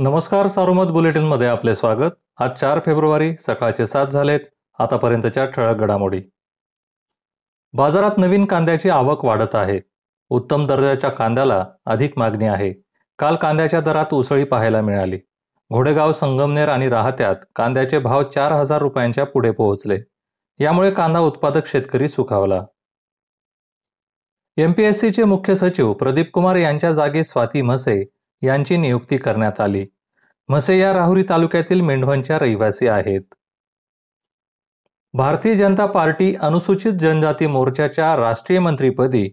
नमस्कार सारोमत मध्ये आपले स्वागत आज चार फेब्रुवारी सकाळचे सात झालेत आतापर्यंतच्या ठळक घडामोडी बाजारात नवीन कांद्याची आवक वाढत आहे उत्तम दर्जाच्या कांद्याला अधिक मागणी आहे काल कांद्याच्या दरात उसळी पाहायला मिळाली घोडेगाव संगमनेर आणि राहत्यात कांद्याचे भाव चार हजार रुपयांच्या पुढे पोहोचले यामुळे कांदा उत्पादक शेतकरी सुखावला चे मुख्य सचिव प्रदीप कुमार यांच्या जागी स्वाती म्हसे यांची नियुक्ती करण्यात आली म्हसे या राहुरी तालुक्यातील मेंढवांच्या रहिवासी आहेत भारतीय जनता पार्टी अनुसूचित जनजाती मोर्चाच्या राष्ट्रीय मंत्रीपदी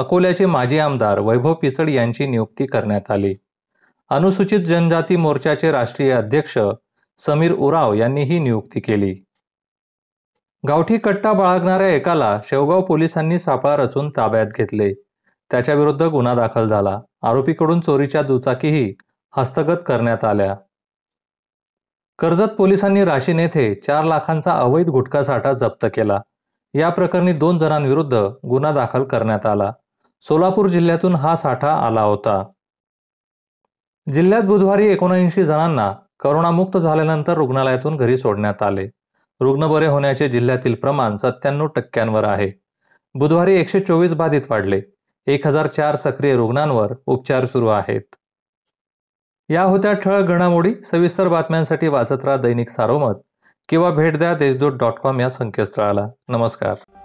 अकोल्याचे माजी आमदार वैभव पिचड यांची नियुक्ती करण्यात आली अनुसूचित जनजाती मोर्चाचे राष्ट्रीय अध्यक्ष समीर उराव यांनी ही नियुक्ती केली गावठी कट्टा बाळगणाऱ्या एकाला शेवगाव पोलिसांनी सापळा रचून ताब्यात घेतले त्याच्याविरुद्ध गुन्हा दाखल झाला आरोपीकडून चोरीच्या दुचाकीही हस्तगत करण्यात आल्या कर्जत पोलिसांनी राशीन येथे चार लाखांचा अवैध गुटखा साठा जप्त केला या प्रकरणी दोन जणांविरुद्ध गुन्हा दाखल करण्यात आला सोलापूर जिल्ह्यातून हा साठा आला होता जिल्ह्यात बुधवारी एकोणऐंशी जणांना करोनामुक्त झाल्यानंतर रुग्णालयातून घरी सोडण्यात आले रुग्ण बरे होण्याचे जिल्ह्यातील प्रमाण सत्त्याण्णव टक्क्यांवर आहे बुधवारी एकशे चोवीस बाधित वाढले एक हजार चार सक्रिय रुग्णांवर उपचार सुरू आहेत या होत्या ठळक घडामोडी सविस्तर बातम्यांसाठी वाचत राहा दैनिक सारोमत किंवा भेट द्या देशदूत डॉट कॉम या संकेतस्थळाला नमस्कार